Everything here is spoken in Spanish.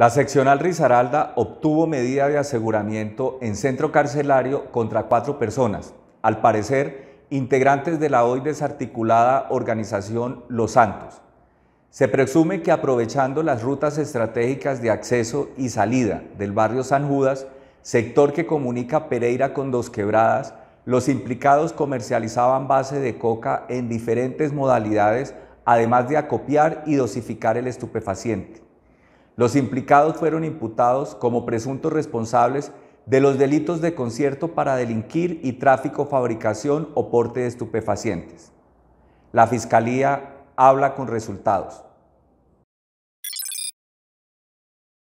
La seccional Risaralda obtuvo medida de aseguramiento en centro carcelario contra cuatro personas, al parecer integrantes de la hoy desarticulada organización Los Santos. Se presume que aprovechando las rutas estratégicas de acceso y salida del barrio San Judas, sector que comunica Pereira con Dos Quebradas, los implicados comercializaban base de coca en diferentes modalidades, además de acopiar y dosificar el estupefaciente. Los implicados fueron imputados como presuntos responsables de los delitos de concierto para delinquir y tráfico, fabricación o porte de estupefacientes. La Fiscalía habla con resultados.